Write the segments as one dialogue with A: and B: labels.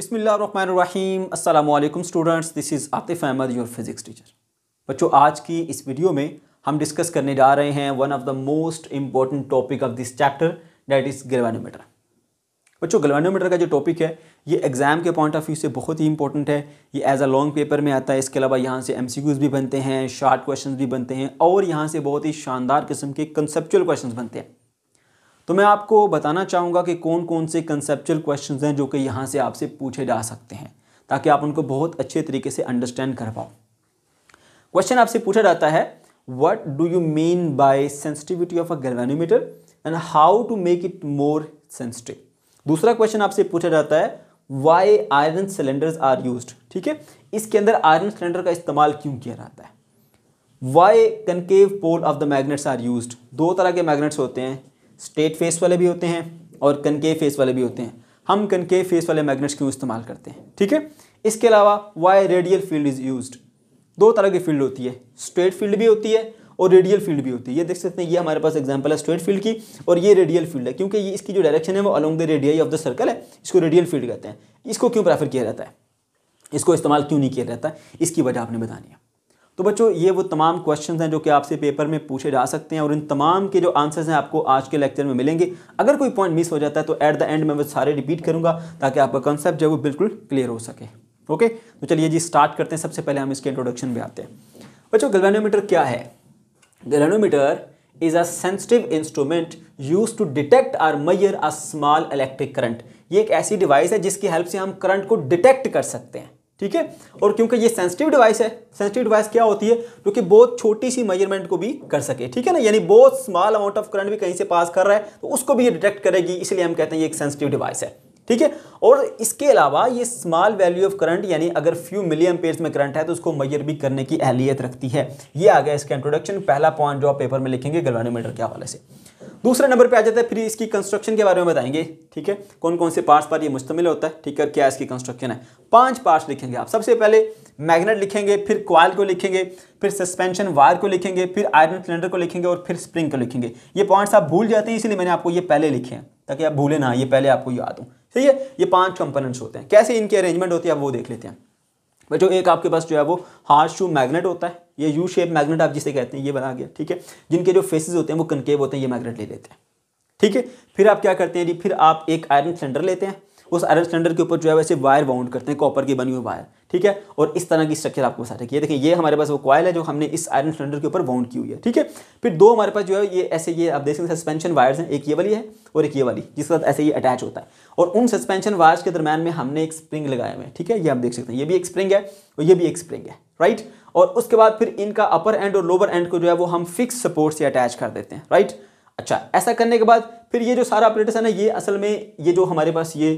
A: बिसमीम students this is Atif Ahmad your physics teacher बच्चों आज की इस वीडियो में हम डिस्कस करने जा रहे हैं one of the most important topic of this chapter that is galvanometer बच्चों गलवानोमीटर का जो टॉपिक है ये एग्ज़ाम के पॉइंट ऑफ व्यू से बहुत ही इंपॉर्टेंट है ये एज अ लॉन्ग पेपर में आता है इसके अलावा यहाँ से एम भी बनते हैं शार्ट क्वेश्चन भी बनते हैं और यहाँ से बहुत ही शानदार किस्म के कंसेप्चुअल क्वेश्चन बनते हैं तो मैं आपको बताना चाहूँगा कि कौन कौन से कंसेप्चुअल क्वेश्चन हैं जो कि यहाँ से आपसे पूछे जा सकते हैं ताकि आप उनको बहुत अच्छे तरीके से अंडरस्टैंड कर पाओ क्वेश्चन आपसे पूछा जाता है what do you mean by sensitivity of a galvanometer and how to make it more sensitive दूसरा क्वेश्चन आपसे पूछा जाता है why iron cylinders are use ठीक है इसके अंदर आयरन सिलेंडर का इस्तेमाल क्यों किया जाता है why concave pole of the magnets are use दो तरह के मैग्नेट्स होते हैं स्ट्रेट फेस वाले भी होते हैं और कनकेव फेस वाले भी होते हैं हम कनकेव फेस वाले मैग्नेट्स क्यों इस्तेमाल करते हैं ठीक है इसके अलावा why radial field is use दो तरह की फील्ड होती है स्ट्रेट फील्ड भी होती है और रेडियल फील्ड भी होती है ये देख सकते हैं ये हमारे पास एग्जांपल है स्ट्रेट फील्ड की और ये रेडियल फील्ड है क्योंकि ये इसकी जो डायरेक्शन है वो along the radii of the circle है इसको रेडियल फील्ड कहते हैं इसको क्यों प्रेफर किया जाता है इसको इस्तेमाल क्यों नहीं किया जाता इसकी वजह आपने बतानी है तो बच्चों ये वो तमाम क्वेश्चंस हैं जो कि आपसे पेपर में पूछे जा सकते हैं और इन तमाम के जो आंसर्स हैं आपको आज के लेक्चर में मिलेंगे अगर कोई पॉइंट मिस हो जाता है तो एट द एंड में वो सारे रिपीट करूंगा ताकि आपका कॉन्सेप्ट जो है वो बिल्कुल क्लियर हो सके ओके तो चलिए जी स्टार्ट करते हैं सबसे पहले हम इसके इंट्रोडक्शन भी आते हैं बच्चों गलवेनोमीटर क्या है galvanometer is a sensitive instrument use to detect or measure a small electric current ये एक ऐसी डिवाइस है जिसकी हेल्प से हम करंट को डिटेक्ट कर सकते हैं ठीक है और क्योंकि ये सेंसिटिव डिवाइस है सेंसिटिव डिवाइस क्या होती है जो कि बहुत छोटी सी मेजरमेंट को भी कर सके ठीक है ना यानी बहुत स्मॉल अमाउंट ऑफ करंट भी कहीं से पास कर रहा है तो उसको भी ये डिटेक्ट करेगी इसलिए हम कहते हैं ये एक सेंसिटिव डिवाइस है ठीक है और इसके अलावा ये स्मॉल वैल्यू ऑफ करंट यानी अगर फ्यू मिलियन पेयर में करंट है तो उसको मैयर भी करने की अहलियत रखती है ये आ गया इसका इंट्रोडक्शन पहला पॉइंट जो आप पेपर में लिखेंगे गलवानीमीटर के हवाले से दूसरे नंबर पे आ जाता है फिर इसकी कंस्ट्रक्शन के बारे में बताएंगे ठीक है कौन कौन से पार्ट्स पर ये मुश्तमिल होता है ठीक है क्या इसकी कंस्ट्रक्शन है पांच पार्ट्स लिखेंगे आप सबसे पहले मैग्नेट लिखेंगे फिर क्वाल को लिखेंगे फिर सस्पेंशन वायर को लिखेंगे फिर आयरन सिलेंडर को लिखेंगे और फिर स्प्रिंग को लिखेंगे ये पॉइंट्स आप भूल जाते हैं इसलिए मैंने आपको ये पहले लिखे हैं ताकि आप भूले ना ये पहले आपको याद हूँ ठीक है ये पांच कंपोनेंट्स होते हैं कैसे इनके अरेंजमेंट होती है आप वो देख लेते हैं बच्चों एक आपके पास जो है वो हार्ड शू मैग्नेट होता है ये यू शेप मैग्नेट आप जिसे कहते हैं ये बना गया ठीक है जिनके जो फेसेस होते हैं वो कनकेव होते हैं ये मैग्नेट ले लेते हैं ठीक है फिर आप क्या करते हैं जी फिर आप एक आयरन सिलेंडर लेते हैं उस आयरन सिलेंडर के ऊपर जो है वैसे वायर बाउंड करते हैं कॉपर की बनी हुई वायर ठीक है और इस तरह की स्ट्रक्चर आपको बता रखिए देखिए ये हमारे पास वो कॉयल है जो हमने इस आयरन सिलेंडर के ऊपर बाउंड की हुई है ठीक है फिर दो हमारे पास जो है ये ऐसे ये आप देख सकते हैं सस्पेंशन वायर्स हैं एक ये वाली है और एक ये वाली जिसके साथ ऐसे ये अटैच होता है और उन सस्पेंशन वायर्स के दरमियान में हमने एक स्प्रिंग लगाया हुए है ठीक है ये आप देख सकते हैं ये भी एक स्प्रिंग है और ये भी एक स्प्रिंग है राइट और उसके बाद फिर इनका अपर एंड और लोअर एंड को जो है वो हम फिक्स सपोर्ट से अटैच कर देते हैं राइट अच्छा ऐसा करने के बाद फिर ये जो सारा ऑपरेटेशन है ये असल में ये जो हमारे पास ये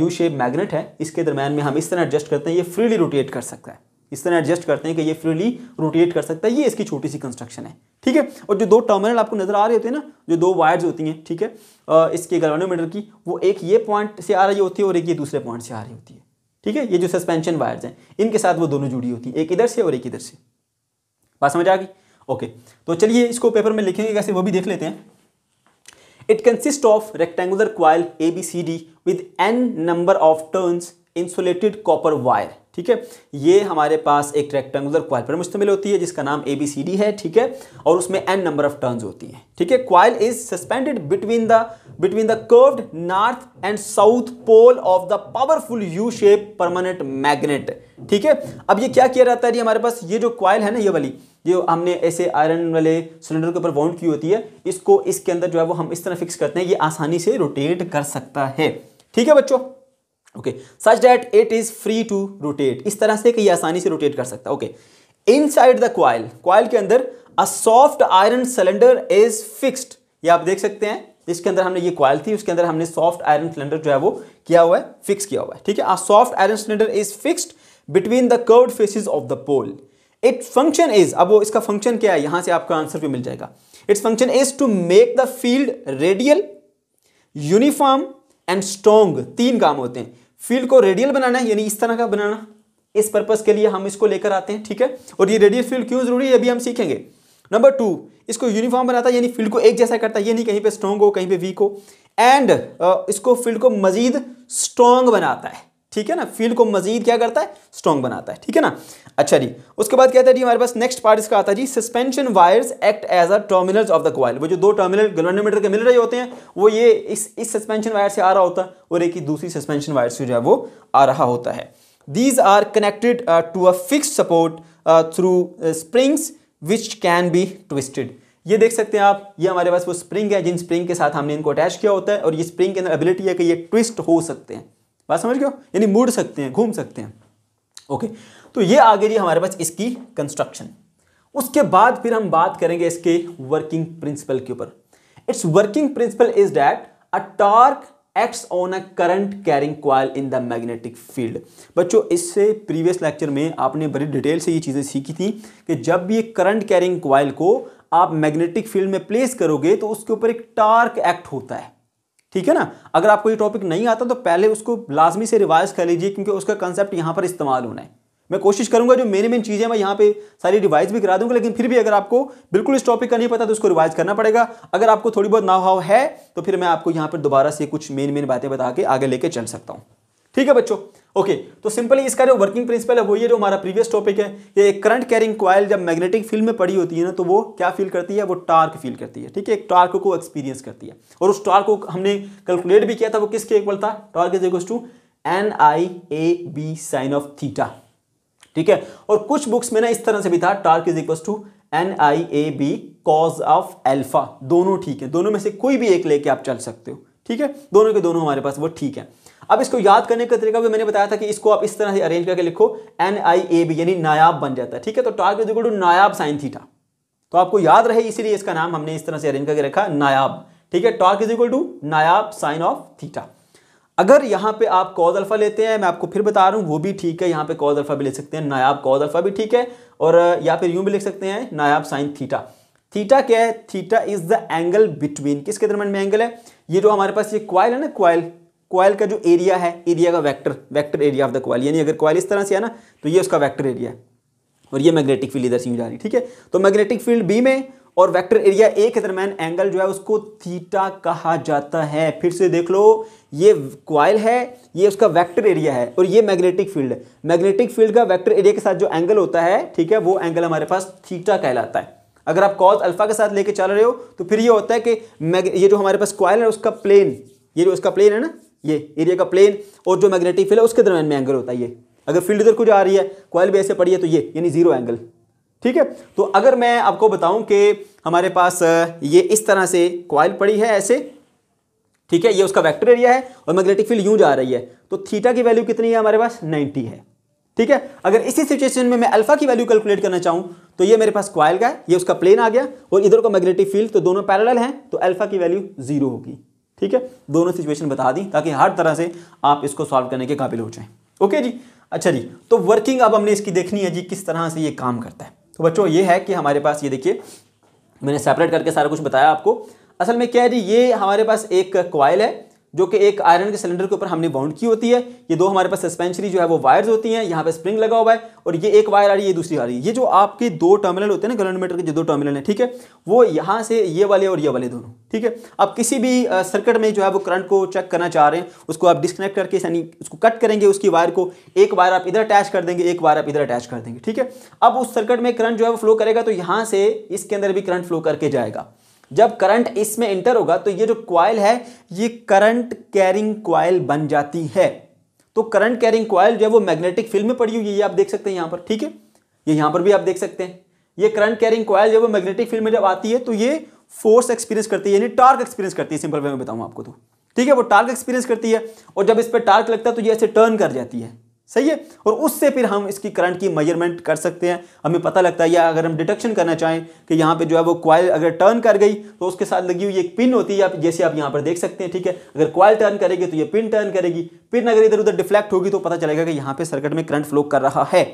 A: यू शेप मैग्नेट है इसके दरमियान में हम इस तरह एडजस्ट करते हैं ये फ्रीली रोटेट कर सकता है इस तरह एडजस्ट करते हैं कि ये फ्रीली रोटेट कर सकता है ये इसकी छोटी सी कंस्ट्रक्शन है ठीक है और जो दो टर्मिनल आपको नजर आ रहे होते हैं ना जो दो वायर्स होती हैं ठीक है आ, इसके गवर्नोमीटर की वो एक ये पॉइंट से आ रही होती है और एक ये दूसरे पॉइंट से आ रही होती है ठीक है ये जो सस्पेंशन वायर्स हैं इनके साथ वो दोनों जुड़ी होती है एक इधर से और एक इधर से बात समझ आ गई ओके तो चलिए इसको पेपर में लिखेंगे कैसे वो भी देख लेते हैं It consists of rectangular coil ABCD with n number of turns insulated copper wire ठीक है ये हमारे पास एक रेक्टेंगुलर क्वाइल पर मुश्तमिल होती है जिसका नाम ए बी सी डी है ठीक है और उसमें एन नंबर ऑफ टर्न्स होती हैं ठीक है coil is suspended between the between the curved north and south pole of the powerful U shape permanent magnet ठीक है अब ये क्या किया जाता है हमारे पास ये जो क्वाइल है ना ये वाली जो हमने ऐसे आयरन वाले सिलेंडर के ऊपर वाउंड की होती है इसको इसके अंदर जो है वो हम इस तरह फिक्स करते हैं ये आसानी से रोटेट कर सकता है ठीक है बच्चों okay such that it is free to rotate इस तरह से कि आसानी से रोटेट कर सकता है okay inside the coil coil के अंदर a soft iron cylinder is fixed ये आप देख सकते हैं जिसके अंदर हमने ये क्वाइल थी उसके अंदर हमने सॉफ्ट आयरन सिलेंडर जो है वो किया हुआ है फिक्स किया हुआ है ठीक है a soft iron cylinder is fixed between the curved faces of the pole it function is अब वो इसका फंक्शन क्या है यहां से आपका आंसर भी मिल जाएगा its function is to make the field radial uniform and strong तीन काम होते हैं फील्ड को रेडियल बनाना है यानी इस तरह का बनाना इस पर्पज़ के लिए हम इसको लेकर आते हैं ठीक है और ये रेडियल फील्ड क्यों ज़रूरी है अभी हम सीखेंगे नंबर टू इसको यूनिफॉर्म बनाता है यानी फील्ड को एक जैसा करता है ये नहीं कहीं पे स्ट्रॉन्ग हो कहीं पे वीक हो एंड इसको फील्ड को मजीद स्ट्रॉन्ग बनाता है ठीक है ना फील को मजीद क्या करता है स्ट्रॉन्ग बनाता है ठीक है ना अच्छा जी उसके बाद कहता है जी हमारे पास नेक्स्ट पार्ट इसका आता है जी suspension wires act as a terminals of the coil वो जो दो टर्मिनल गवर्नमेंटर के मिल रहे होते हैं वो ये इस इस सस्पेंशन वायर से आ रहा होता है और एक ही दूसरी सस्पेंशन वायर से जो है वो आ रहा होता है these are connected to a fix support through springs which can be twisted ये देख सकते हैं आप ये हमारे पास वो स्प्रिंग है जिन स्प्रिंग के साथ हमने इनको अटैच किया होता है और ये स्प्रिंग के अंदर एबिलिटी है कि ये ट्विस्ट हो सकते हैं बात समझ गए यानी मुड़ सकते हैं घूम सकते हैं ओके तो ये आगे जी हमारे पास इसकी कंस्ट्रक्शन उसके बाद फिर हम बात करेंगे इसके वर्किंग प्रिंसिपल के ऊपर its working principle is that a torque act on a current carrying coil in the magnetic field बच्चों इससे प्रीवियस लेक्चर में आपने बड़ी डिटेल से ये चीज़ें सीखी थी कि जब भी एक करंट कैरिंग क्वाइल को आप मैग्नेटिक फील्ड में प्लेस करोगे तो उसके ऊपर एक टार्क एक्ट होता है ठीक है ना अगर आपको ये टॉपिक नहीं आता तो पहले उसको लाजमी से रिवाइज कर लीजिए क्योंकि उसका कंसेप्ट यहाँ पर इस्तेमाल होना है मैं कोशिश करूंगा जो मेन मेन चीज़ें मैं यहाँ पे सारी रिवाइज भी करा दूंगा लेकिन फिर भी अगर आपको बिल्कुल इस टॉपिक का नहीं पता तो उसको रिवाइज करना पड़ेगा अगर आपको थोड़ी बहुत ना हाव है तो फिर मैं आपको यहाँ पर दोबारा से कुछ मेन मेन बातें बता के आगे लेके चल सकता हूँ ठीक है बच्चों ओके okay, तो सिंपली इसका जो वर्किंग प्रिंसिपल है वो ये जो हमारा प्रीवियस टॉपिक है ये एक करंट कैरिंग क्वाइल जब मैग्नेटिक फील्ड में पड़ी होती है ना तो वो क्या फील करती है वो टार्क फील करती है ठीक है एक टार्क को एक्सपीरियंस करती है और उस टार्क को हमने कैलकुलेट भी किया था वो किसके इक्वल था torque is equal to N I A B sine of theta ठीक है और कुछ बुक्स में ना इस तरह से भी था torque is equal to N I A B cos of alpha दोनों ठीक है दोनों में से कोई भी एक लेके आप चल सकते हो ठीक है दोनों के दोनों हमारे पास वो ठीक है अब इसको याद करने का तरीका भी मैंने बताया था कि इसको आप इस तरह से अरेंज करके लिखो एन आई ए बी यानी नायाब बन जाता है ठीक है तो टार्ग इज टू नायाब साइन थीटा तो आपको याद रहे इसीलिए इसका नाम हमने इस तरह से अरेंज करके रखा नायाब ठीक है टॉर्क इज इक्वल टू नायाब साइन ऑफ थीटा अगर यहाँ पे आप कॉज अल्फा लेते हैं मैं आपको फिर बता रहा हूँ वो भी ठीक है यहाँ पे कॉज अल्फा भी ले सकते हैं नायाब कॉज अल्फा भी ठीक है और या फिर यूं भी लिख सकते हैं नायाब साइन थीटा थीटा क्या है theta is the angle between किसके दरमियान में एंगल है ये जो हमारे पास ये क्वाइल है ना क्वाइल क्वाइल का जो एरिया है एरिया का vector vector area of the coil यानी अगर क्वाइल इस तरह से है ना तो ये उसका वेक्टर एरिया है और ये मैग्नेटिक फील्ड इधर से यूँ जा रही है ठीक है तो मैग्नेटिक फील्ड बी में और वेक्टर एरिया ए के दरमियान एंगल जो है उसको थीटा कहा जाता है फिर से देख लो ये क्वाइल है ये उसका वेक्टर एरिया है और ये मैग्नेटिक फील्ड है मैग्नेटिक फील्ड का वेक्टर एरिया के साथ जो एंगल होता है ठीक है वो एंगल हमारे पास थीटा कहलाता है अगर आप कॉज अल्फा के साथ लेके चल रहे हो तो फिर ये होता है कि ये जो हमारे पास क्वाइल है उसका प्लेन ये जो उसका प्लेन है ना ये एरिया का प्लेन और जो मैग्नेटिक फील्ड है उसके दरमियान में एंगल होता है ये अगर फील्ड इधर को जा रही है कॉयल भी ऐसे पड़ी है तो ये यानी जीरो एंगल ठीक है तो अगर मैं आपको बताऊं कि हमारे पास ये इस तरह से कॉयल पड़ी है ऐसे ठीक है ये उसका वेक्टर एरिया है और मैग्नेटिक फील्ड यूं जा रही है तो थीटा की वैल्यू कितनी है हमारे पास नाइनटी है ठीक है अगर इसी सिचुएशन में मैं अल्फा की वैल्यू कैलकुलेट करना चाहूँ तो ये मेरे पास क्वाइल का है ये उसका प्लेन आ गया और इधर को मैग्नेटिक फील्ड तो दोनों पैरेलल हैं तो अल्फा की वैल्यू जीरो होगी ठीक है दोनों सिचुएशन बता दी ताकि हर तरह से आप इसको सॉल्व करने के काबिल हो जाएं ओके जी अच्छा जी तो वर्किंग अब हमने इसकी देखनी है जी किस तरह से ये काम करता है तो बच्चों ये है कि हमारे पास ये देखिए मैंने सेपरेट करके सारा कुछ बताया आपको असल में क्या है जी ये हमारे पास एक क्वाइल है जो कि एक आयरन के सिलेंडर के ऊपर हमने बाउंड की होती है ये दो हमारे पास सस्पेंशरी जो है वो वायर्स होती हैं यहाँ पे स्प्रिंग लगा हुआ है और ये एक वायर आ रही है ये दूसरी आ रही है ये जो आपके दो टर्मिनल होते हैं ना गलोमीटर के जो दो टर्मिनल हैं ठीक है वो यहाँ से ये वाले और ये वाले दोनों ठीक है आप किसी भी सर्किट में जो है वो करंट को चेक करना चाह रहे हैं उसको आप डिस्कनेक्ट करके यानी उसको कट करेंगे उसकी वायर को एक वायर आप इधर अटैच कर देंगे एक वायर आप इधर अटैच कर देंगे ठीक है अब उस सर्किट में करंट जो है वो फ्लो करेगा तो यहाँ से इसके अंदर भी करंट फ्लो करके जाएगा जब करंट इसमें इंटर होगा तो ये जो क्वाइल है ये करंट कैरिंग क्वाइल बन जाती है तो करंट कैरिंग क्वाइल जो है वो मैग्नेटिक फील्ड में पड़ी हुई है ये आप देख सकते हैं यहां पर ठीक है ये यहां पर भी आप देख सकते हैं ये करंट कैरिंग क्वाइल जो है वो मैग्नेटिक फील्ड में जब आती है तो ये फोर्स एक्सपीरियंस करती है यानी टार्क एक्सपीरियंस करती है सिंपल वे में बताऊँ आपको तो ठीक है वो टार्क एक्सपीरियंस करती है और जब इस पर टार्क लगता है तो ये ऐसे टर्न कर जाती है सही है और उससे फिर हम इसकी करंट की मेजरमेंट कर सकते हैं हमें पता लगता है या अगर हम डिटेक्शन करना चाहें कि यहाँ पे जो है वो क्वाइल अगर टर्न कर गई तो उसके साथ लगी हुई एक पिन होती है आप जैसे आप यहाँ पर देख सकते हैं ठीक है अगर क्वाइल टर्न करेगी तो ये पिन टर्न करेगी पिन अगर इधर उधर डिफ्लेक्ट होगी तो पता चलेगा कि यहाँ पर सर्किट में करंट फ्लो कर रहा है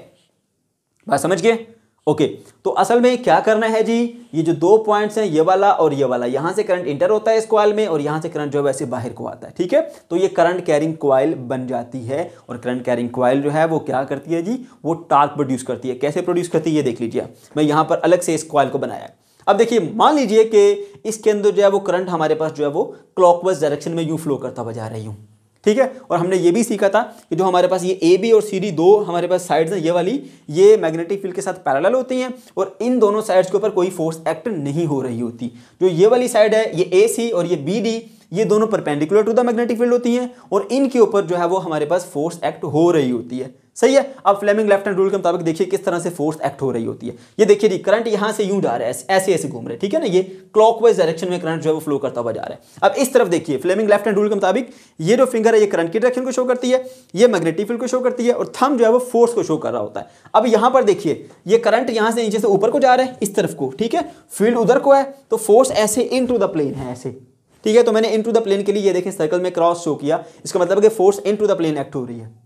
A: बात समझ गए ओके तो असल में क्या करना है जी ये जो दो पॉइंट्स हैं ये वाला और ये वाला यहां से करंट इंटर होता है इस क्वाइल में और यहां से करंट जो है वैसे बाहर को आता है ठीक है तो ये करंट कैरिंग क्वाइल बन जाती है और करंट कैरिंग क्वाइल जो है वो क्या करती है जी वो टार्क प्रोड्यूस करती है कैसे प्रोड्यूस करती है ये देख लीजिए मैं यहां पर अलग से इस क्वाइल को बनाया है अब देखिए मान लीजिए कि इसके अंदर जो है वो करंट हमारे पास जो है वो क्लॉकवाइज डायरेक्शन में यू फ्लो करता हुआ जा रही हूँ ठीक है और हमने ये भी सीखा था कि जो हमारे पास ये ए बी और सी डी दो हमारे पास साइड्स हैं ये वाली ये मैग्नेटिक फील्ड के साथ पैरेलल होती हैं और इन दोनों साइड्स के ऊपर कोई फोर्स एक्ट नहीं हो रही होती जो ये वाली साइड है ये ए सी और ये बी डी ये दोनों perpendicular to the magnetic field होती हैं और इनके ऊपर जो है वो हमारे पास फोर्स एक्ट हो रही होती है सही है अब फ्लेमिंग लेफ्ट हैंड रूल के मुताबिक देखिए किस तरह से फोर्स एक्ट हो रही होती है ये देखिए जी करंट यहां से यूं जा रहा है ऐसे ऐसे घूम रहे ठीक है ना ये क्लॉकवाइज डायरेक्शन में करंट जो है वो फ्लो करता हुआ जा रहा है अब इस तरफ देखिए फ्लेमिंग लेफ्ट हैंड रूल के मुताबिक ये जो फिंगर है ये करंट की डायरेक्शन को शो करती है ये मैग्नेटिक फील्ड को शो करती है और थम जो है वो फोर्स को शो कर रहा होता है अब यहां पर देखिए ये करंट यहां से नीचे से ऊपर को जा रहा है इस तरफ को ठीक है फील्ड उधर को है तो फोर्स ऐसे इन द प्लेन है ऐसे ठीक है तो मैंने इन टू द प्लेन के लिए ये देखें सर्कल में क्रॉस शो किया इसका मतलब कि force into the plane act हो रही है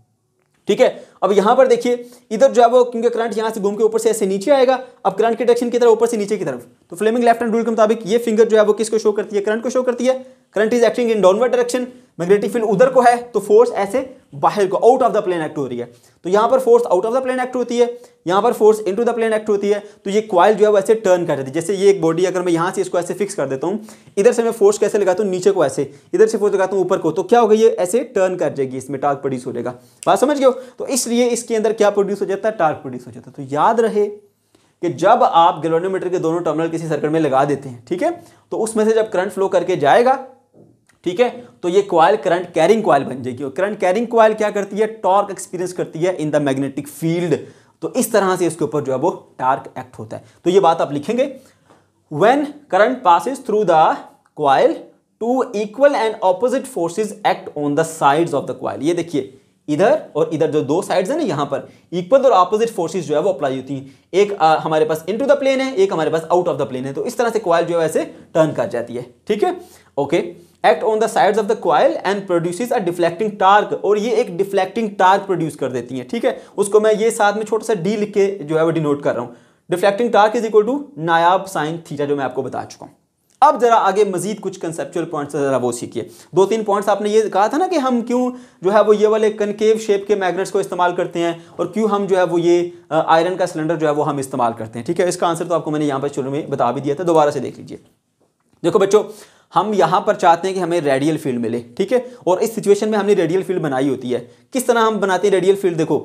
A: ठीक है अब यहां पर देखिए इधर जो है वो क्योंकि करंट यहां से घूम के ऊपर से ऐसे नीचे आएगा अब करंट के डायरेक्शन की तरफ ऊपर से नीचे की तरफ तो फ्लेमिंग लेफ्ट हैंड रूल के मुताबिक ये फिंगर जो है वो किसको शो करती है करंट को शो करती है current is acting in downward direction magnetic field उधर को है तो फोर्स ऐसे बाहर को out of the plane act हो रही है तो यहां पर force out of the plane act होती है यहां पर force into the plane act होती है तो ये क्वाइल जो है वो ऐसे टर्न कर देती है जैसे ये एक बॉडी अगर मैं यहां से इसको ऐसे फिक्स कर देता हूं इधर से मैं फोर्स कैसे लगाता हूं नीचे को ऐसे इधर से फोर्स लगाता हूं ऊपर को तो क्या होगा ये ऐसे टर्न कर जाएगी इसमें टार्क प्रोड्यूस हो जाएगा बात समझ गए तो इसलिए इसके अंदर क्या प्रोड्यूस हो जाता है टार्क प्रोड्यूस हो जाता है तो याद रहे कि जब आप गैलोनोमीटर के दोनों टर्मिनल किसी सर्कल में लगा देते हैं ठीक है तो उसमें से जब करंट फ्लो करके जाएगा ठीक है तो ये क्वाइल करंट कैरिंग क्वाइल बन जाएगी और करंट कैरिंग क्वाइल क्या करती है टॉर्क एक्सपीरियंस करती है इन द मैग्नेटिक फील्ड तो इस तरह से इसके ऊपर जो है वो टार्क एक्ट होता है तो ये बात आप लिखेंगे when current passes through the coil two equal and opposite forces act on the side of the coil ये देखिए इधर और इधर जो दो साइड्स है ना यहां पर इक्वल और ऑपोजिट फोर्सेस जो है वो अप्लाई होती हैं एक आ, हमारे पास इनटू द प्लेन है एक हमारे पास आउट ऑफ द प्लेन है तो इस तरह से क्वाइल जो है ऐसे टर्न कर जाती है ठीक है okay act on the sides of the coil and produces a deflecting torque और ये एक डिफ्लेक्टिंग टार्क प्रोड्यूस कर देती हैं ठीक है उसको मैं ये साथ में छोटा सा डी लिख के जो है वो डिनोट कर रहा हूँ deflecting torque is equal to नायाब साइन थीटा जो मैं आपको बता चुका हूँ अब जरा आगे मजीद कुछ कंसेप्चुअल पॉइंट्स जरा वो सीखिए दो तीन पॉइंट्स आपने ये कहा था ना कि हम क्यों जो है वो ये वाले कनकेव शेप के मैग्नेट्स को इस्तेमाल करते हैं और क्यों हम जो है वो ये आयरन का सिलेंडर जो है वो हम इस्तेमाल करते हैं ठीक है इसका आंसर तो आपको मैंने यहाँ पर शुरू में बता भी दिया था दोबारा से देख लीजिए देखो बच्चों हम यहाँ पर चाहते हैं कि हमें रेडियल फील्ड मिले ठीक है और इस सिचुएशन में हमने रेडियल फील्ड बनाई होती है किस तरह हम बनाते हैं रेडियल फील्ड देखो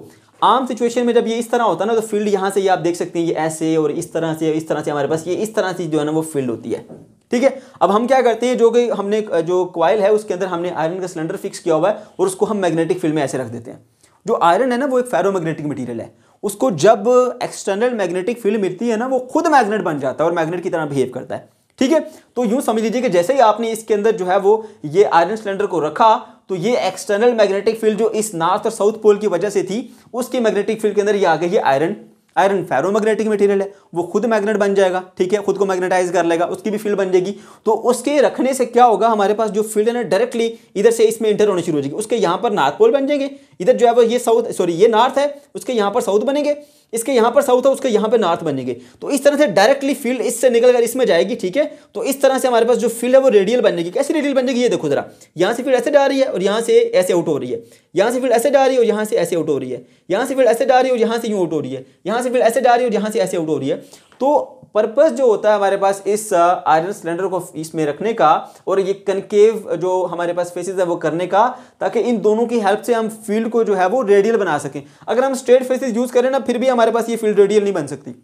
A: आम सिचुएशन में जब ये इस तरह होता है ना तो फील्ड यहाँ से ये आप देख सकते हैं ये ऐसे और इस तरह से इस तरह से हमारे पास ये इस तरह से जो है ना वो फील्ड होती है ठीक है अब हम क्या करते हैं जो कि हमने जो क्वाइल है उसके अंदर हमने आयरन का सिलेंडर फिक्स किया हुआ है और उसको हम मैग्नेटिक फील्ड में ऐसे रख देते हैं जो आयरन है ना वो एक फेरोमैग्नेटिक मटीरियल है उसको जब एक्सटर्नल मैग्नेटिक फील्ड मिलती है ना वो खुद मैग्नेट बन जाता है और मैग्नेट की तरह बिहेव करता है ठीक है तो यूं समझ लीजिए कि जैसे ही आपने इसके अंदर जो है वो ये आयरन सिलेंडर को रखा तो ये एक्सटर्नल मैग्नेटिक फील्ड जो इस नॉर्थ और साउथ पोल की वजह से थी उसके मैग्नेटिक फील्ड के अंदर ये आ गई आयरन आयरन फेरोमैग्नेटिक मटेरियल है वो खुद मैग्नेट बन जाएगा ठीक है खुद को मैग्नेटाइज कर लेगा उसकी भी फील्ड बन जाएगी तो उसके रखने से क्या होगा हमारे पास जो फील्ड है ना डायरेक्टली इधर से इसमें इंटर होनी शुरू हो जाएगी उसके यहाँ पर नॉर्थ पोल बन जाएंगे इधर जो है वो ये साउथ सॉरी ये नॉर्थ है उसके यहाँ पर साउथ बनेंगे इसके यहां पर साउथ है उसके यहां पर नॉर्थ बनेंगे तो इस तरह से डायरेक्टली फील्ड इससे निकलकर इसमें जाएगी ठीक है तो इस तरह से हमारे पास जो फील्ड है वो रेडियल बनेगी कैसे रेडियल बनेगी ये देखो जरा यहां से फील्ड ऐसे डाल रही है और यहां से ऐसे आउट हो रही है यहां से फील्ड ऐसे डाल रही है और यहां से ऐसे आउट हो रही है यहां से फील्ड ऐसे डाल रही है और यहां से यूं आउट हो रही है यहां से फील्ड ऐसे डाल रही है और यहां से ऐसे आउट हो रही है तो पर्पस जो होता है हमारे पास इस आयरन uh, सिलेंडर को इसमें रखने का और ये कनकेव जो हमारे पास फेसेस है वो करने का ताकि इन दोनों की हेल्प से हम फील्ड को जो है वो रेडियल बना सकें अगर हम स्ट्रेट फेसेस यूज़ करें ना फिर भी हमारे पास ये फील्ड रेडियल नहीं बन सकती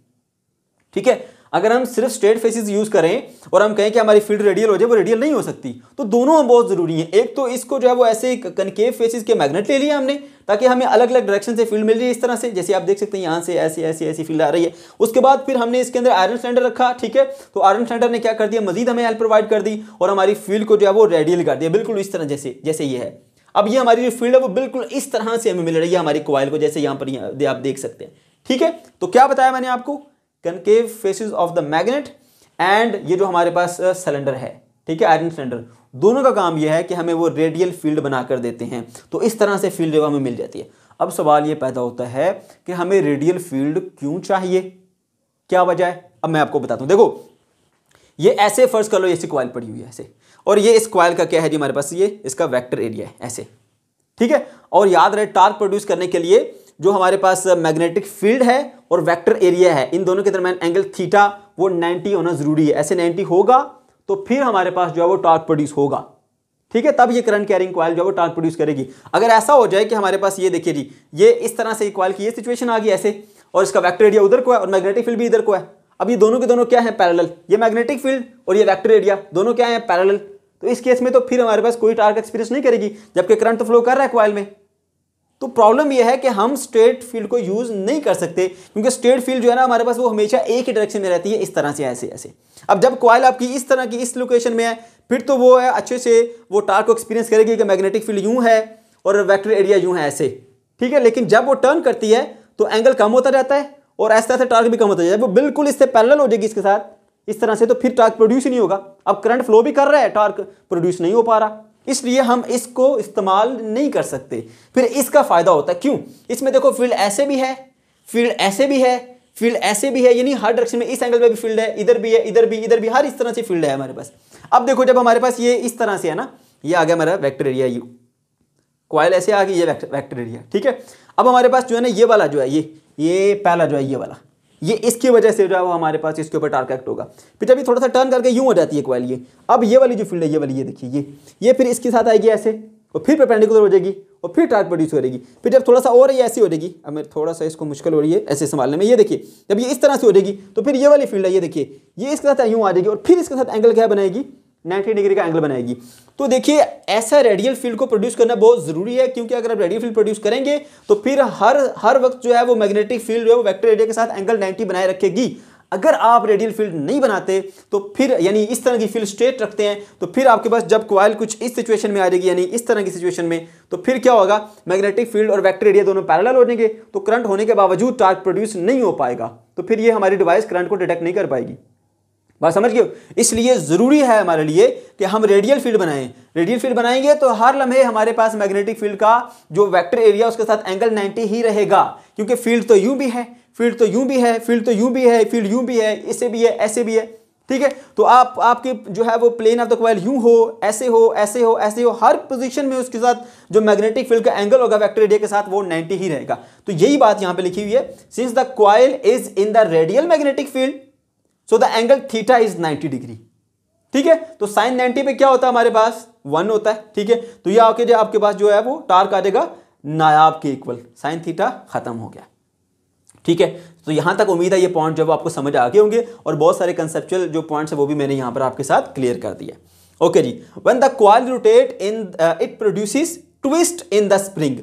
A: ठीक है अगर हम सिर्फ स्ट्रेट फेसिस यूज़ करें और हम कहें कि हमारी फील्ड रेडियल हो जाए वो रेडियल नहीं हो सकती तो दोनों बहुत ज़रूरी है एक तो इसको जो है वो ऐसे कनकेव फेसिस के मैग्नेट ले लिया हमने ताकि हमें अलग अलग डायरेक्शन से फील्ड मिल रही है इस तरह से जैसे आप देख सकते हैं यहाँ से ऐसी ऐसी ऐसी फील्ड आ रही है उसके बाद फिर हमने इसके अंदर आयरन सिलेंडर रखा ठीक है तो आयरन सिलेंडर ने क्या कर दिया मजीद हमें हेल्प प्रोवाइड कर दी और हमारी फील्ड को जो है वो रेडियल कर दिया बिल्कुल इस तरह जैसे जैसे ये है अब ये हमारी जो फील्ड है वो बिल्कुल इस तरह से हमें मिल रही है हमारी कोयल को जैसे यहाँ पर आप देख सकते हैं ठीक है तो क्या बताया मैंने आपको concave faces of the magnet and ये जो हमारे पास सिलेंडर uh, है ठीक है आयरन सिलेंडर दोनों का काम यह है कि हमें वो रेडियल फील्ड बनाकर देते हैं तो इस तरह से फील्ड जो हमें मिल जाती है अब सवाल ये पैदा होता है कि हमें रेडियल फील्ड क्यों चाहिए क्या वजह है अब मैं आपको बताता हूँ देखो ये ऐसे फर्ज कर लो ऐसी कॉयल पड़ी हुई है ऐसे और ये इस कॉयल का क्या है जी हमारे पास ये इसका वेक्टर एरिया है ऐसे ठीक है और याद रहे टार्क प्रोड्यूस करने के लिए जो हमारे पास मैग्नेटिक फील्ड है और वेक्टर एरिया है इन दोनों के दरमियान एंगल थीटा वो 90 होना जरूरी है ऐसे 90 होगा तो फिर हमारे पास जो है वो टॉर्क प्रोड्यूस होगा ठीक है तब ये करंट कैरिंग क्वाइल जो है वो टॉर्क प्रोड्यूस करेगी अगर ऐसा हो जाए कि हमारे पास ये देखिए जी ये इस तरह से क्वाइल की ये सिचुएशन आ गई ऐसे और इसका वैक्टर एरिया उधर को है और मैग्नेटिक फील्ड भी इधर को है अब ये दोनों के दोनों क्या है पैरल ये मैग्नेटिक फील्ड और ये वैक्टर एरिया दोनों क्या है पैरल तो इस केस में तो फिर हमारे पास कोई टार्क एक्सपीरियंस नहीं करेगी जबकि करंट तो फ्लो कर रहा है क्वाइल में तो प्रॉब्लम यह है कि हम स्ट्रेट फील्ड को यूज़ नहीं कर सकते क्योंकि स्ट्रेट फील्ड जो है ना हमारे पास वो हमेशा एक ही डायरेक्शन में रहती है इस तरह से ऐसे ऐसे अब जब कॉयल आपकी इस तरह की इस लोकेशन में है फिर तो वो है अच्छे से वो टार को एक्सपीरियंस करेगी कि मैग्नेटिक फील्ड यूँ है और वैक्टर एरिया यूँ है ऐसे ठीक है लेकिन जब वो टर्न करती है तो एंगल कम होता जाता है और ऐसे ऐसे टार्क भी कम होता जाता है वो बिल्कुल इससे पैरल हो जाएगी इसके साथ इस तरह से तो फिर टार्क प्रोड्यूस ही नहीं होगा अब करंट फ्लो भी कर रहा है टार्क प्रोड्यूस नहीं हो पा रहा इसलिए हम इसको इस्तेमाल नहीं कर सकते फिर इसका फ़ायदा होता है क्यों इसमें देखो फील्ड ऐसे भी है फील्ड ऐसे भी है फील्ड ऐसे भी है यानी हर डायरेक्शन में इस एंगल में भी फील्ड है इधर भी है इधर भी इधर भी हर इस तरह से फील्ड है हमारे पास अब देखो जब हमारे पास ये इस तरह से है ना ये आ गया हमारा वेक्टर एरिया यू क्वाइल ऐसे आ गई ये वेक्टर एरिया ठीक है अब हमारे पास जो है ना ये वाला जो है ये ये पहला जो है ये वाला ये इसकी वजह से जो है वो हमारे पास इसके ऊपर टार्क एक्ट होगा फिर जब ये थोड़ा सा टर्न करके यूँ हो जाती है एक ये अब ये वाली जो फील्ड है ये वाली ये देखिए ये ये फिर इसके साथ आएगी ऐसे और फिर परपेंडिकुलर हो जाएगी और फिर टार्क प्रोड्यूस करेगी फिर जब थोड़ा सा और ये ऐसी हो जाएगी अब मेरे थोड़ा सा इसको मुश्किल हो रही है ऐसे संभालने में ये देखिए जब ये इस तरह से हो जाएगी तो फिर ये वाली फील्ड है ये देखिए ये इसके साथ यूँ आ जाएगी और फिर इसके साथ एंगल क्या बनाएगी नाइन्टी डिग्री का एंगल बनाएगी तो देखिए ऐसा रेडियल फील्ड को प्रोड्यूस करना बहुत ज़रूरी है क्योंकि अगर आप रेडियल फील्ड प्रोड्यूस करेंगे तो फिर हर हर वक्त जो है वो मैग्नेटिक फील्ड जो है वो वेक्टर एरिया के साथ एंगल 90 बनाए रखेगी अगर आप रेडियल फील्ड नहीं बनाते तो फिर यानी इस तरह की फील्ड स्ट्रेट रखते हैं तो फिर आपके पास जब क्वाइल कुछ इस सिचुएशन में आ जाएगी यानी इस तरह की सिचुएशन में तो फिर क्या होगा मैग्नेटिक फील्ड और वैक्टर एरिया दोनों पैरल हो जाएंगे तो करंट होने के बावजूद टार्क प्रोड्यूस नहीं हो पाएगा तो फिर ये हमारी डिवाइस करंट को डिटेक्ट नहीं कर पाएगी बात समझ गए इसलिए ज़रूरी है हमारे लिए कि हम रेडियल फील्ड बनाएं रेडियल फील्ड बनाएंगे तो हर लम्हे हमारे पास मैग्नेटिक फील्ड का जो वेक्टर एरिया उसके साथ एंगल 90 ही रहेगा क्योंकि फील्ड तो यूं भी है फील्ड तो यूं भी है फील्ड तो यूं भी है फील्ड यूं भी है इसे भी है ऐसे भी है ठीक है तो आप आपके जो है वो प्लेन ऑफ द क्वाइल यूं हो ऐसे हो ऐसे हो ऐसे हो हर पोजीशन में उसके साथ जो मैग्नेटिक फील्ड का एंगल होगा वेक्टर एरिया के साथ वो 90 ही रहेगा तो यही बात यहां पे लिखी हुई है since the coil is in the radial magnetic field so the angle theta is 90 degree ठीक है तो साइन 90 पे क्या होता है हमारे पास वन होता है ठीक है तो ये आके आपके पास जो है वो टार्क आ जाएगा नायाब के इक्वल साइन थीटा खत्म हो गया ठीक है तो यहां तक उम्मीद है ये पॉइंट जो आपको समझ आ गए होंगे और बहुत सारे कंसेप्चुअल जो पॉइंट्स है वो भी मैंने यहां पर आपके साथ क्लियर कर दिया okay ji when the coil rotate in it produces twist in the spring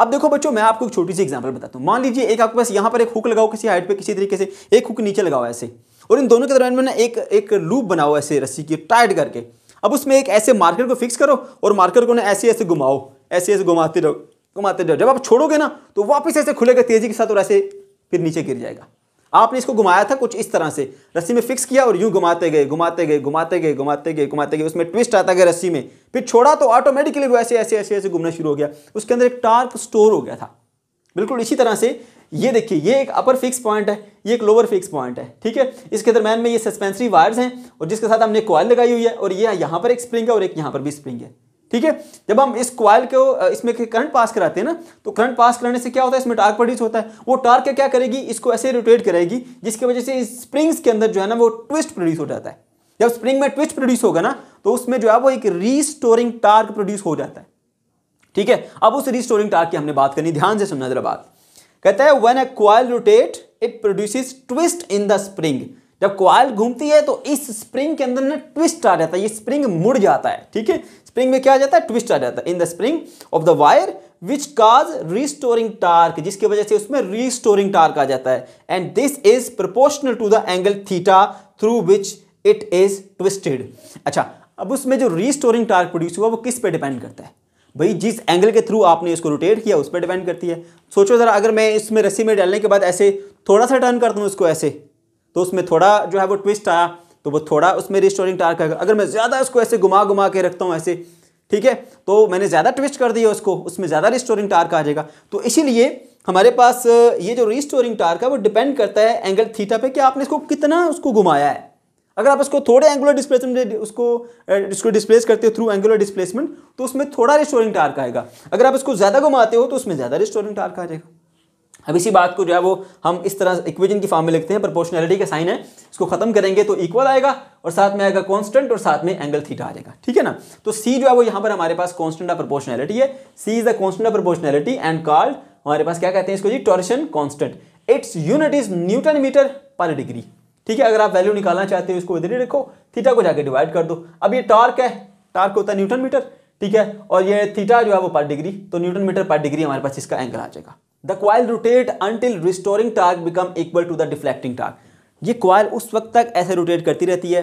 A: अब देखो बच्चों मैं आपको एक छोटी सी एग्जांपल बताता हूँ मान लीजिए एक आपके पास यहाँ पर एक हुक लगाओ किसी हाइट पे किसी तरीके से एक हुक नीचे लगाओ ऐसे और इन दोनों के दरमियान में ना एक एक लूप बना हुआ ऐसे रस्सी की टाइट करके अब उसमें एक ऐसे मार्कर को फिक्स करो और मार्कर को ना ऐसे ऐसे घुमाओ ऐसे ऐसे घुमाते रहो घुमाते रहो जब आप छोड़ोगे ना तो वापस ऐसे खुलेगा तेज़ी के साथ और ऐसे फिर नीचे गिर जाएगा आपने इसको घुमाया था कुछ इस तरह से रस्सी में फिक्स किया और यूं घुमाते गए घुमाते गए घुमाते गए घुमाते गए घुमाते गए उसमें ट्विस्ट आता गया रस्सी में फिर छोड़ा तो ऑटोमेटिकली वो ऐसे ऐसे ऐसे ऐसे घूमना शुरू हो गया उसके अंदर एक टार्क स्टोर हो गया था बिल्कुल इसी तरह से ये देखिए ये एक अपर फिक्स पॉइंट है ये एक लोअर फिक्स पॉइंट है ठीक है इसके दरम्यान में ये सस्पेंसरी वायर्स हैं और जिसके साथ हमने कॉयल लगाई हुई है और ये यहाँ पर एक स्प्रिंग है और एक यहाँ पर भी स्प्रिंग है ठीक है जब हम इस कॉयल को इसमें करंट पास कराते हैं ना तो करंट पास कराने से क्या होता है इसमें टार्क प्रोड्यूस होता है वो टार्क क्या करेगी इसको ऐसे रोटेट करेगी जिसकी वजह से स्प्रिंग्स के अंदर जो है ना वो ट्विस्ट प्रोड्यूस हो जाता है जब स्प्रिंग में ट्विस्ट प्रोड्यूस होगा ना तो उसमें जो है वो एक रीस्टोरिंग टार्क प्रोड्यूस हो जाता है ठीक है अब उस रीस्टोरिंग टार्क की हमने बात करनी ध्यान से सुनना जरा बात कहता है when a coil rotate it produces twist in the spring जब क्वाइल घूमती है तो इस स्प्रिंग के अंदर ना ट्विस्ट आ जाता है ये स्प्रिंग मुड़ जाता है ठीक है स्प्रिंग में क्या आ जाता है ट्विस्ट आ जाता है in the spring of the wire which cause restoring torque जिसकी वजह से उसमें रिस्टोरिंग टार्क आ जाता है and this is proportional to the angle theta through which it is twisted अच्छा अब उसमें जो रिस्टोरिंग टार्क प्रोड्यूस हुआ वो किस पे डिपेंड करता है भाई जिस एंगल के थ्रू आपने इसको रोटेट किया उस पर डिपेंड करती है सोचो ज़रा अगर मैं इसमें रस्सी में डालने के बाद ऐसे थोड़ा सा टर्न कर दूँ इसको ऐसे तो उसमें थोड़ा जो है वो ट्विस्ट आया तो वो थोड़ा उसमें रिस्टोरिंग टार्क आएगा अगर मैं ज़्यादा इसको ऐसे घुमा घुमा के रखता हूँ ऐसे ठीक है तो मैंने ज़्यादा ट्विस्ट कर दिया उसको उसमें ज़्यादा रिस्टोरिंग टार्क आ जाएगा तो इसीलिए हमारे पास ये जो रिस्टोरिंग टार्क है वो डिपेंड करता है एंगल थीटा पे कि आपने इसको कितना उसको घुमाया है अगर आप उसको थोड़े एंगुलर डिस्प्लेसमेंट उसको इसको डिस्प्लेस करते हो थ्रू एंगुलर डिस्प्लेसमेंट तो उसमें थोड़ा रिस्टोरिंग टार्क आएगा अगर आप इसको ज़्यादा घुमाते हो तो उसमें ज़्यादा रिस्टोरिंग टार्क आ जाएगा अब इसी बात को जो है वो हम इस तरह इक्वेजन की फॉर्म में लिखते हैं प्रोपोर्शनैलिटी का साइन है इसको खत्म करेंगे तो इक्वल आएगा और साथ में आएगा कांस्टेंट और साथ में एंगल थीटा आ जाएगा ठीक है ना तो सी जो है वो यहाँ पर हमारे पास कांस्टेंट ऑफ प्रोपोर्शनैलिटी है C is the constant of proportionality and कार्ड हमारे पास क्या कहते हैं इसको G torsion constant its unit is newton metre per degree ठीक है अगर आप वैल्यू निकालना चाहते हो इसको इधर ही रखो थीटा को जाकर डिवाइड कर दो अब ये टार्क है टार्क होता है न्यूटन मीटर ठीक है और ये थीटा जो है वो पर डिग्री तो न्यूटन मीटर पर डिग्री हमारे पास इसका एंगल आ जाएगा the coil rotate until restoring torque become equal to the deflecting torque ये क्वाइल उस वक्त तक ऐसे रोटेट करती रहती है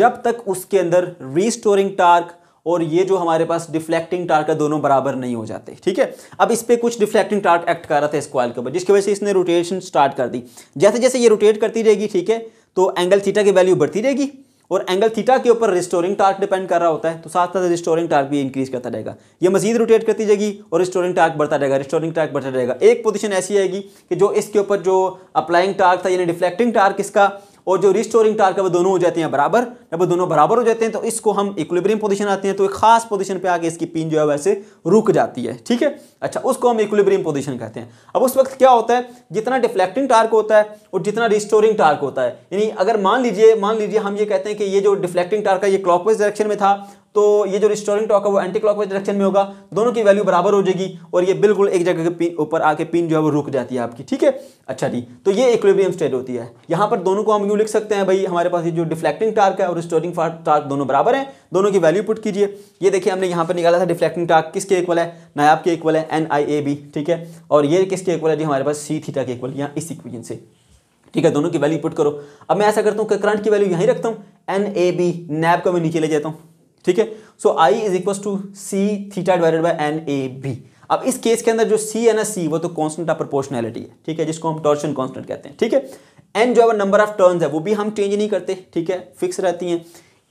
A: जब तक उसके अंदर रिस्टोरिंग टार्क और ये जो हमारे पास डिफ्लेक्टिंग टार्क है दोनों बराबर नहीं हो जाते ठीक है अब इस पर कुछ डिफ्लेक्टिंग टार्क एक्ट कर रहा था इस क्वाइल के ऊपर जिसकी वजह से इसने रोटेशन स्टार्ट कर दी जैसे जैसे ये रोटेट करती रहेगी ठीक है तो एंगल थीटा की वैल्यू बढ़ती रहेगी और एंगल थीटा के ऊपर रिस्टोरिंग टार्क डिपेंड कर रहा होता है तो साथ साथ रिस्टोरिंग टार्क भी इंक्रीज करता रहेगा ये मजीद रोटेट करती जाएगी और रिस्टोरिंग टार्क बढ़ता रहेगा रिस्टोरिंग टार्क बढ़ता रहेगा एक पोजीशन ऐसी आएगी कि जो इसके ऊपर जो अप्लाइंग टार्क था यानी डिफ्लेक्टिंग टार्क इसका और जो रिस्टोरिंग टार्क है वो दोनों हो जाते हैं बराबर जब वो दोनों बराबर हो जाते हैं तो इसको हम इक्विलिब्रियम पोजीशन आते हैं तो एक खास पोजीशन पे आके इसकी पिन जो है वैसे रुक जाती है ठीक है अच्छा उसको हम इक्विलिब्रियम पोजीशन कहते हैं अब उस वक्त क्या होता है जितना डिफ्लेक्टिंग टार्क होता है और जितना रिस्टोरिंग टार्क होता है यानी अगर मान लीजिए मान लीजिए हम ये कहते हैं कि ये जो डिफ्लेक्टिंग टार्क है ये क्लॉकवाइज डायरेक्शन में था तो ये जो रिस्टोरिंग टॉक है वो एंटी क्लॉकवाइज डायरेक्शन में होगा दोनों की वैल्यू बराबर हो जाएगी और ये बिल्कुल एक जगह के ऊपर आके पिन जो है वो रुक जाती है आपकी ठीक है अच्छा जी तो ये इक्विलिब्रियम स्टेट होती है यहाँ पर दोनों को हम यूँ लिख सकते हैं भाई हमारे पास ये जो डिफ्लेक्टिंग टार्क है और रिस्टोरिंग टार्क दोनों बराबर हैं दोनों की वैल्यू पुट कीजिए ये देखिए हमने यहाँ पर निकाला था डिफ्लेक्टिंग टार्क किसके इक्वल है नायाब के इक्वल है एन आई ए बी ठीक है और ये किसके इक्वल है जी हमारे पास सी थीटा के इक्वल यहाँ इस इक्वेशन से ठीक है दोनों की वैल्यू पुट करो अब मैं ऐसा करता हूँ कि करंट की वैल्यू यहीं रखता हूँ एन ए बी नैब को मैं नीचे ले जाता हूँ ठीक है so I is equal to C theta divided by N A B अब इस केस के अंदर जो सी है ना सी वो तो कॉन्स्टेंट ऑफ प्रोपोर्शनैलिटी है ठीक है जिसको हम टॉर्शन कॉन्स्टेंट कहते हैं ठीक है एन जो है वो नंबर ऑफ टर्न है वो भी हम चेंज नहीं करते ठीक है फिक्स रहती हैं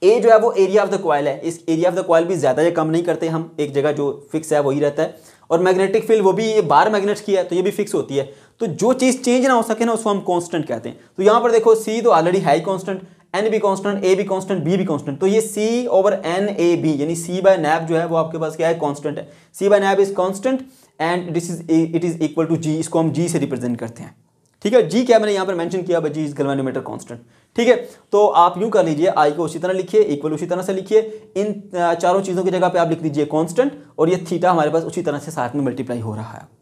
A: ए जो है वो एरिया ऑफ द कॉयल है इस एरिया ऑफ द कॉयल भी ज़्यादा या कम नहीं करते हम एक जगह जो फिक्स है वही रहता है और मैग्नेटिक फील्ड वो भी ये बार मैग्नेट्स की है तो ये भी फिक्स होती है तो जो चीज़ चेंज ना हो सके ना उसको हम कांस्टेंट कहते हैं तो यहां पर देखो सी तो ऑलरेडी हाई कांस्टेंट एन भी कॉन्स्टेंट ए भी कॉन्स्टेंट बी भी कॉन्स्टेंट तो ये C over N A B यानी सी बाय नैब जो है वो आपके पास क्या है कॉन्स्टेंट है C by NAB is constant and this is it is equal to G इसको हम जी से रिप्रेजेंट करते हैं ठीक है जी क्या मैंने यहाँ पर मैंशन किया जी इज गलवानोमीटर कॉन्स्टेंट ठीक है तो आप यूँ कर लीजिए आई को उसी तरह लिखिए इक्वल उसी तरह से लिखिए इन चारों चीज़ों की जगह पे आप लिख दीजिए कांस्टेंट और ये थीटा हमारे पास उसी तरह से साथ में मल्टीप्लाई हो रहा है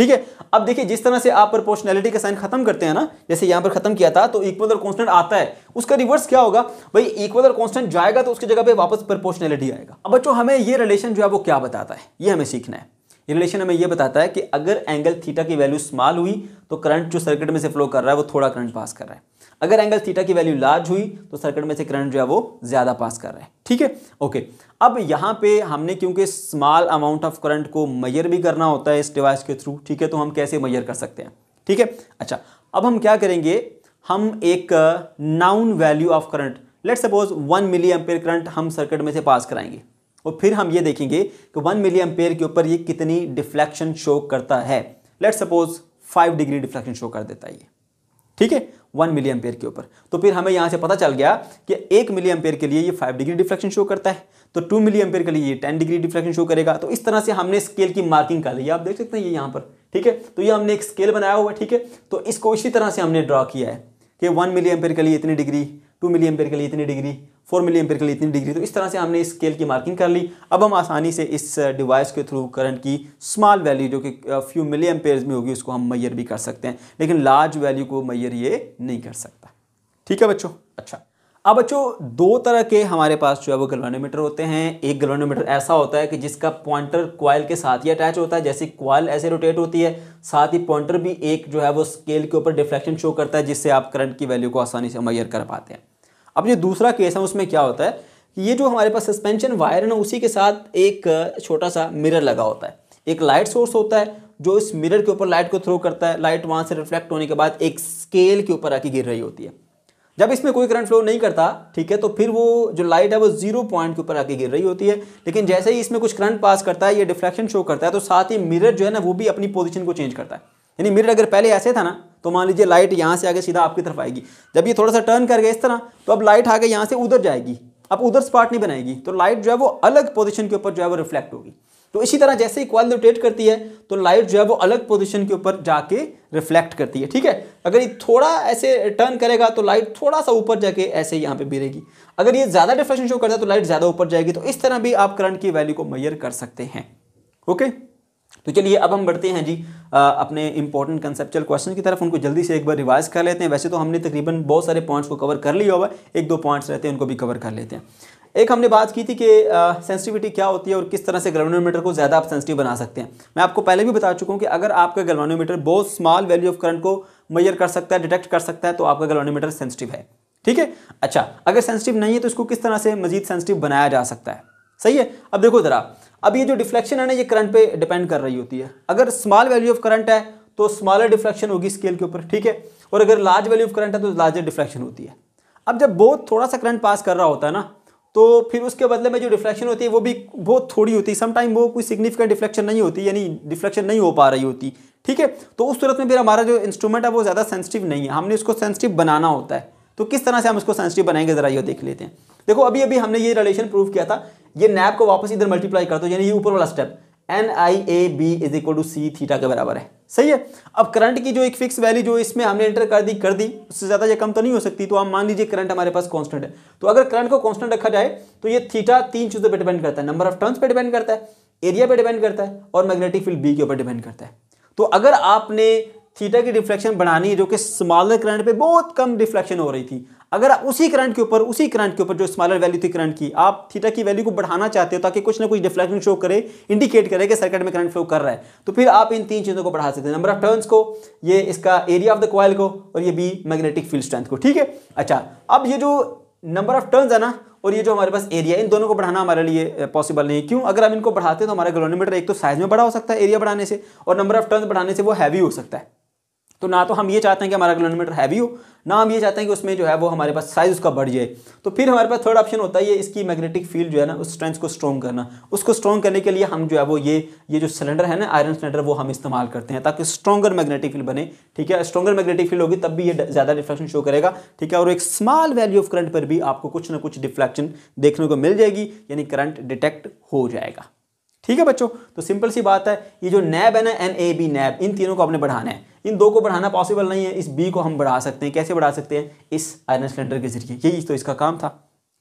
A: ठीक है अब देखिए जिस तरह से आप प्रोपोर्शनैलिटी का साइन खत्म करते हैं ना जैसे यहां पर खत्म किया था तो इक्वल और कांस्टेंट आता है उसका रिवर्स क्या होगा भाई इक्वल और कांस्टेंट जाएगा तो उसकी जगह पे वापस प्रोपोर्शनैलिटी आएगा अब बच्चों हमें ये रिलेशन जो है वो क्या बताता है ये हमें सीखना है ये रिलेशन हमें यह बताता है कि अगर एंगल थीटा की वैल्यू स्मॉल हुई तो करंट जो सर्किट में से फ्लो कर रहा है वो थोड़ा करंट पास कर रहा है अगर एंगल थीटा की वैल्यू लार्ज हुई तो सर्किट में से करंट जो है वो ज़्यादा पास कर रहा है ठीक है ओके अब यहां पे हमने क्योंकि स्मॉल अमाउंट ऑफ करंट को मैयर भी करना होता है इस डिवाइस के थ्रू ठीक है तो हम कैसे मैयर कर सकते हैं ठीक है अच्छा अब हम क्या करेंगे हम एक known value of current let suppose one milli ampere current हम सर्किट में से पास कराएंगे और फिर हम ये देखेंगे कि वन मिली एम्पेयर के ऊपर ये कितनी डिफ्लेक्शन शो करता है let suppose five degree deflection show कर देता है ये ठीक है वन मिली एम्पेयर के ऊपर तो फिर हमें यहाँ से पता चल गया कि एक मिली एम्पेयर के लिए ये फाइव डिग्री डिफ्लेक्शन शो करता है तो टू मिली एम्पेयर के लिए ये टेन डिग्री डिफ्लेक्शन शो करेगा तो इस तरह से हमने स्केल की मार्किंग कर ली आप देख सकते हैं ये यहाँ पर ठीक है तो ये हमने एक स्केल बनाया हुआ ठीक है तो इसको इसी तरह से हमने ड्रॉ किया है कि वन मिली एम्पेयर के लिए इतनी डिग्री टू मिलियन पेयर के लिए इतनी डिग्री फोर मिलियन पेयर के लिए इतनी डिग्री तो इस तरह से हमने इस स्केल की मार्किंग कर ली अब हम आसानी से इस डिवाइस uh, के थ्रू करंट की स्मॉल वैल्यू जो कि फ्यू मिलियन पेयर में होगी उसको हम मैयर भी कर सकते हैं लेकिन लार्ज वैल्यू को मैयर ये नहीं कर सकता ठीक है बच्चों अच्छा अब बच्चों दो तरह के हमारे पास जो है वो गलवानोमीटर होते हैं एक गलवानोमीटर ऐसा होता है कि जिसका पॉइंटर क्वाइल के साथ ही अटैच होता है जैसे क्वाइल ऐसे रोटेट होती है साथ ही पॉइंटर भी एक जो है वो स्केल के ऊपर डिफ्लेक्शन शो करता है जिससे आप करंट की वैल्यू को आसानी से मैयर कर पाते हैं अब जो दूसरा केस है उसमें क्या होता है कि ये जो हमारे पास सस्पेंशन वायर है ना उसी के साथ एक छोटा सा मिरर लगा होता है एक लाइट सोर्स होता है जो इस मिरर के ऊपर लाइट को थ्रो करता है लाइट वहाँ से रिफ्लेक्ट होने के बाद एक स्केल के ऊपर आके गिर रही होती है जब इसमें कोई करंट फ्लो नहीं करता ठीक है तो फिर वो जो लाइट है वो जीरो पॉइंट के ऊपर आके गिर रही होती है लेकिन जैसे ही इसमें कुछ करंट पास करता है या डिफ्लेक्शन शो करता है तो साथ ही मिरर जो है ना वो भी अपनी पोजिशन को चेंज करता है यानी मिरर अगर पहले ऐसे था ना तो मान लीजिए लाइट यहाँ से आगे सीधा आपकी तरफ आएगी जब ये थोड़ा सा टर्न कर गया इस तरह तो अब लाइट आगे यहाँ से उधर जाएगी अब उधर स्पार्ट नहीं बनाएगी तो लाइट जो है वो अलग पोजिशन के ऊपर जो है वो रिफ्लेक्ट होगी तो इसी तरह जैसे ही क्वाल रोटेट करती है तो लाइट जो है वो अलग पोजीशन के ऊपर जाके रिफ्लेक्ट करती है ठीक है अगर ये थोड़ा ऐसे टर्न करेगा तो लाइट थोड़ा सा ऊपर जाके ऐसे यहाँ पे गिरेगी अगर ये ज़्यादा डिफ्लेक्शन शो करता है तो लाइट ज़्यादा ऊपर जाएगी तो इस तरह भी आप करंट की वैल्यू को मैयर कर सकते हैं ओके तो चलिए अब हम बढ़ते हैं जी आ, अपने इंपॉर्टेंट कंसेप्चुअल क्वेश्चन की तरफ उनको जल्दी से एक बार रिवाइज कर लेते हैं वैसे तो हमने तकरीबन बहुत सारे पॉइंट्स को कवर कर लिया हुआ एक दो पॉइंट्स रहते हैं उनको भी कवर कर लेते हैं एक हमने बात की थी कि सेंसिटिविटी क्या होती है और किस तरह से गलवानोमीटर को ज़्यादा आप सेंसिटिव बना सकते हैं मैं आपको पहले भी बता चुका हूँ कि अगर आपका गलवानोमीटर बहुत स्मॉल वैल्यू ऑफ करंट को मैयर कर सकता है डिटेक्ट कर सकता है तो आपका गलवानोमीटर सेंसिटिव है ठीक है अच्छा अगर सेंसिटिव नहीं है तो इसको किस तरह से मजीद सेंसिटिव बनाया जा सकता है सही है अब देखो ज़रा अब ये जो डिफ्लेक्शन है ना ये करंट पे डिपेंड कर रही होती है अगर स्मॉल वैल्यू ऑफ करंट है तो स्मॉलर डिफ्लेक्शन होगी स्केल के ऊपर ठीक है और अगर लार्ज वैल्यू ऑफ करंट है तो लार्जर डिफ्लेक्शन होती है अब जब बहुत थोड़ा सा करंट पास कर रहा होता है ना तो फिर उसके बदले में जो डिफ्लेक्शन होती है वो भी बहुत थोड़ी होती है समटाइम वो कोई सिग्निफिकेंट डिफ्लेक्शन नहीं होती यानी डिफ्लेक्शन नहीं हो पा रही होती ठीक है तो उस सूरत में फिर हमारा जो इंस्ट्रूमेंट है वो ज़्यादा सेंसिटिव नहीं है हमने उसको सेंसिटिव बनाना होता है तो किस तरह से हम उसको सेंसिटिव बनाएंगे ज़रा ये देख लेते हैं देखो अभी अभी हमने ये रिलेशन प्रूव किया था ये नैप को वापस इधर मल्टीप्लाई कर दो यानी ये ऊपर वाला step N I A B is equal to C theta के बराबर है सही है अब करंट की जो एक फिक्स वैल्यू जो इसमें हमने एंटर कर दी कर दी उससे ज़्यादा या कम तो नहीं हो सकती तो आप मान लीजिए करंट हमारे पास कांस्टेंट है तो अगर करंट को कांस्टेंट रखा जाए तो ये थीटा तीन चीज़ों पर डिपेंड करता है नंबर ऑफ टर्न्स पर डिपेंड करता है एरिया पर डिपेंड करता है और मैग्नेटिक फील्ड बी के ऊपर डिपेंड करता है तो अगर आपने थीटा की रिफ्लेक्शन बनानी है जो कि स्मॉलर करंट पर बहुत कम रिफ्लेक्शन हो रही थी अगर आप उसी करंट के ऊपर उसी करंट के ऊपर जो स्मॉलर वैल्यू थी करंट की आप थीटा की वैल्यू को बढ़ाना चाहते हो ताकि कुछ ना कुछ डिफ्लेक्शन शो करे इंडिकेट करे कि सर्किट में करंट फ्लो कर रहा है तो फिर आप इन तीन चीज़ों को बढ़ा सकते हैं नंबर ऑफ टर्न्स को ये इसका एरिया ऑफ द क्वाइल को और ये बी मैग्नेटिक फील्ड स्ट्रेंथ को ठीक है अच्छा अब ये जो नंबर ऑफ टर्न्स है ना और ये जो हमारे पास एरिया इन दोनों को बढ़ाना हमारे लिए पॉसिबल नहीं है क्यों अगर हम इनको बढ़ाते हैं तो हमारा गलोनीमीटर एक तो साइज में बड़ा हो सकता है एरिया बढ़ाने से और नंबर ऑफ टर्न्स बढ़ाने से वो हैवी हो सकता है तो ना तो हम ये चाहते हैं कि हमारा किलोमीटर हैवी हो ना हम ये चाहते हैं कि उसमें जो है वो हमारे पास साइज़ उसका बढ़ जाए तो फिर हमारे पास थर्ड ऑप्शन होता है ये इसकी मैग्नेटिक फील्ड जो है ना उस स्ट्रेंथ को स्ट्रॉन्ग करना उसको स्ट्रॉन्ग करने के लिए हम जो है वो ये ये जो सिलेंडर है ना आयरन सिलेंडर वो हम इस्तेमाल करते हैं ताकि स्ट्रॉगर मैग्नेटिक फील्ड बने ठीक है स्ट्रॉगर मैग्नेटिक फील्ड होगी तब भी ये ज़्यादा डिफ्लेक्शन शो करेगा ठीक है और एक स्मॉल वैल्यू ऑफ करंट पर भी आपको कुछ ना कुछ डिफ्लेक्शन देखने को मिल जाएगी यानी करंट डिटेक्ट हो जाएगा ठीक है बच्चों तो सिंपल सी बात है ये जो नैब है ना एन ए बी नैब इन तीनों को आपने बढ़ाना है इन दो को बढ़ाना पॉसिबल नहीं है इस बी को हम बढ़ा सकते हैं कैसे बढ़ा सकते हैं इस आयरन सिलेंडर के जरिए यही तो इसका काम था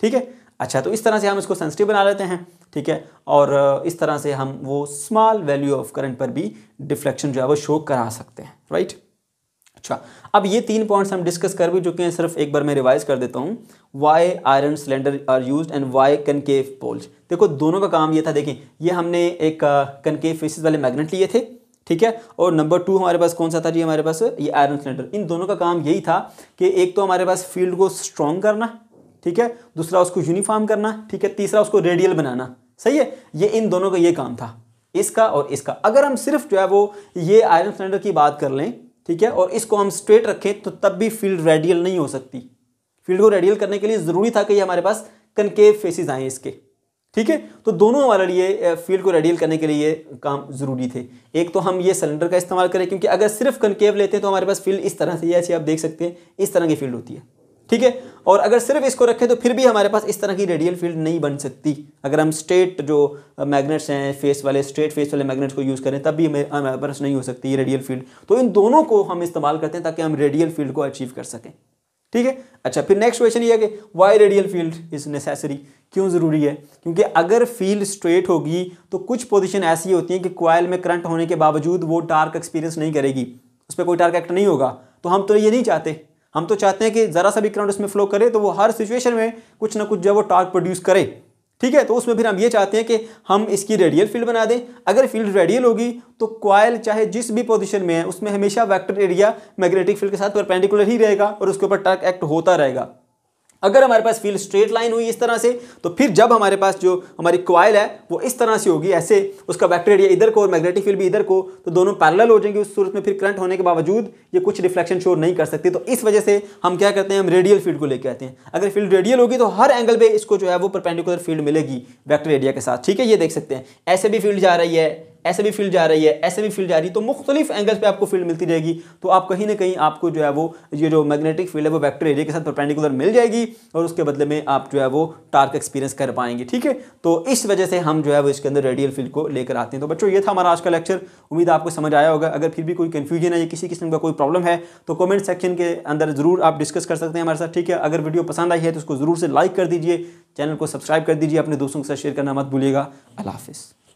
A: ठीक है अच्छा तो इस तरह से हम इसको सेंसिटिव बना लेते हैं ठीक है और इस तरह से हम वो स्मॉल वैल्यू ऑफ करंट पर भी डिफ्लेक्शन जो है वो शो करा सकते हैं राइट अच्छा अब ये तीन पॉइंट्स हम डिस्कस कर भी चुके हैं सिर्फ एक बार मैं रिवाइज कर देता हूँ why iron cylinder are used and why concave poles देखो दोनों का काम ये था देखें ये हमने एक कनकेव फेसिस वाले मैग्नेट लिए थे ठीक है और नंबर टू हमारे पास कौन सा था जी हमारे पास ये आयरन सिलेंडर इन दोनों का काम यही था कि एक तो हमारे पास फील्ड को स्ट्रॉन्ग करना ठीक है दूसरा उसको यूनिफॉर्म करना ठीक है तीसरा उसको रेडियल बनाना सही है ये इन दोनों का ये काम था इसका और इसका अगर हम सिर्फ जो है वो ये आयरन सिलेंडर की बात कर लें ठीक है और इसको हम स्ट्रेट रखें तो तब भी फील्ड रेडियल नहीं हो सकती फील्ड को रेडियल करने के लिए ज़रूरी था कि हमारे पास कनकेव फेसिस आए इसके ठीक है तो दोनों हमारे लिए फील्ड को रेडियल करने के लिए काम ज़रूरी थे एक तो हम ये सिलेंडर का इस्तेमाल करें क्योंकि अगर सिर्फ कनकेव लेते हैं तो हमारे पास फील्ड इस तरह से जैसे आप देख सकते हैं इस तरह की फील्ड होती है ठीक है और अगर सिर्फ इसको रखें तो फिर भी हमारे पास इस तरह की रेडियल फील्ड नहीं बन सकती अगर हम स्ट्रेट जो मैग्नेट्स हैं फेस वाले स्ट्रेट फेस वाले मैग्नेट्स को यूज़ करें तब भी हमें हमारे पास नहीं हो सकती ये रेडियल फील्ड तो इन दोनों को हम इस्तेमाल करते हैं ताकि हम रेडियल फील्ड को अचीव कर सकें ठीक है अच्छा फिर नेक्स्ट क्वेश्चन ये है कि why radial field is necessary क्यों ज़रूरी है क्योंकि अगर फील्ड स्ट्रेट होगी तो कुछ पोजीशन ऐसी होती हैं कि क्वाइल में करंट होने के बावजूद वो डार्क एक्सपीरियंस नहीं करेगी उस पर कोई डार्क एक्ट नहीं होगा तो हम तो ये नहीं चाहते हम तो चाहते हैं कि ज़रा सा भी करंट उसमें फ्लो करे तो वो हर सिचुएशन में कुछ ना कुछ जो वो टार्क प्रोड्यूस करे ठीक है तो उसमें फिर हम ये चाहते हैं कि हम इसकी रेडियल फील्ड बना दें अगर फील्ड रेडियल होगी तो क्वाइल चाहे जिस भी पोजीशन में है उसमें हमेशा वेक्टर एरिया मैग्नेटिक फील्ड के साथ परपेंडिकुलर ही रहेगा और उसके ऊपर टार्क एक्ट होता रहेगा अगर हमारे पास फील्ड स्ट्रेट लाइन हुई इस तरह से तो फिर जब हमारे पास जो हमारी क्वाइल है वो इस तरह से होगी ऐसे उसका वेक्टर एरिया इधर को और मैग्नेटिक फील्ड भी इधर को तो दोनों पैरेलल हो जाएंगे उस सूरत में फिर करंट होने के बावजूद ये कुछ रिफ्लेक्शन शोर नहीं कर सकती तो इस वजह से हम क्या करते हैं हम रेडियल फील्ड को लेकर आते हैं अगर फील्ड रेडियल होगी तो हर एंगल पर इसको जो है वो परपेंडिकुलर फील्ड मिलेगी वैक्टर एरिया के साथ ठीक है ये देख सकते हैं ऐसे भी फील्ड जा रही है ऐसे भी फील्ड जा रही है ऐसे भी फील्ड जा रही है तो मुख्तलिफ एंगल्स पे आपको फील्ड मिलती रहेगी तो आप कहीं ना कहीं आपको जो है वो ये जो मैग्नेटिक फील्ड है वो वैक्टर एरिया के साथ परपेंडिकुलर मिल जाएगी और उसके बदले में आप जो है वो टार्क एक्सपीरियंस कर पाएंगे ठीक है तो इस वजह से हम जो है वो इसके अंदर रेडियल फील्ड को लेकर आते हैं तो बच्चों ये था हमारा आज का लेक्चर उम्मीद आपको समझ आया होगा अगर फिर भी कोई कन्फ्यूजन है या किसी किस्म का कोई प्रॉब्लम है तो कमेंट सेक्शन के अंदर ज़रूर आप डिस्कस कर सकते हैं हमारे साथ ठीक है अगर वीडियो पसंद आई है तो उसको ज़रूर से लाइक कर दीजिए चैनल को सब्सक्राइब कर दीजिए अपने दोस्तों के साथ शेयर करना मत भूलिएगा अल्लाह हाफिज़